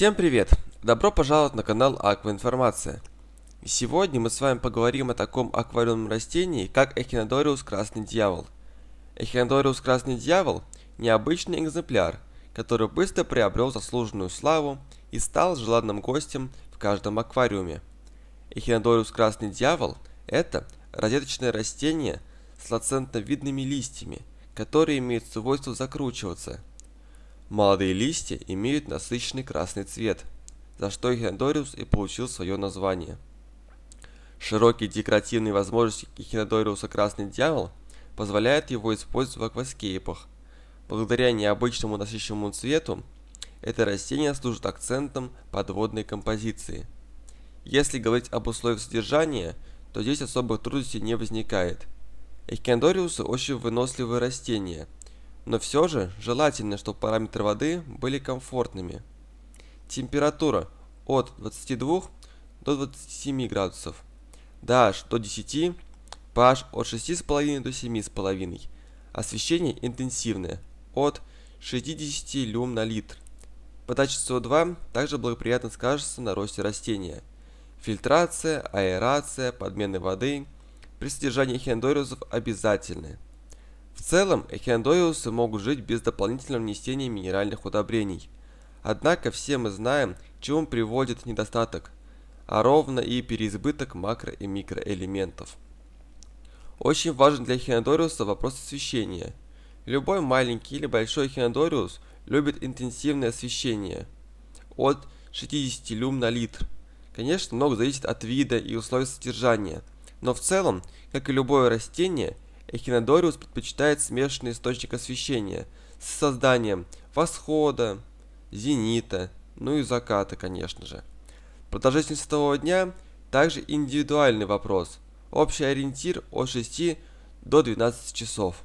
Всем привет! Добро пожаловать на канал Акваинформация. Сегодня мы с вами поговорим о таком аквариумном растении, как Эхинодориус Красный Дьявол. Эхинодориус Красный Дьявол – необычный экземпляр, который быстро приобрел заслуженную славу и стал желанным гостем в каждом аквариуме. Эхинодориус Красный Дьявол – это розеточное растение с лацентно видными листьями, которые имеют свойство закручиваться – Молодые листья имеют насыщенный красный цвет, за что эхинодориус и получил свое название. Широкие декоративные возможности эхинодориуса красный дьявол позволяют его использовать в акваскейпах. Благодаря необычному насыщенному цвету, это растение служит акцентом подводной композиции. Если говорить об условиях содержания, то здесь особых трудностей не возникает. Эхинодориусы очень выносливые растения – но все же желательно, чтобы параметры воды были комфортными. Температура от 22 до 27 градусов. DH до 10, pH от 6,5 до 7,5. Освещение интенсивное от 60 люм на литр. Подача СО2 также благоприятно скажется на росте растения. Фильтрация, аэрация, подмены воды при содержании хендориусов обязательны. В целом, эхиндоиусы могут жить без дополнительного внесения минеральных удобрений. Однако все мы знаем, к чему приводит недостаток, а ровно и переизбыток макро- и микроэлементов. Очень важен для эхинодориуса вопрос освещения. Любой маленький или большой эхинодориус любит интенсивное освещение от 60 люм на литр. Конечно, много зависит от вида и условий содержания, но в целом, как и любое растение, Эхинодориус предпочитает смешанный источник освещения с созданием восхода, зенита, ну и заката, конечно же. Продолжительность светового дня – также индивидуальный вопрос. Общий ориентир от 6 до 12 часов.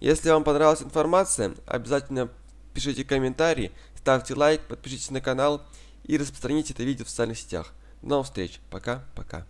Если вам понравилась информация, обязательно пишите комментарии, ставьте лайк, подпишитесь на канал и распространите это видео в социальных сетях. До новых встреч. Пока-пока.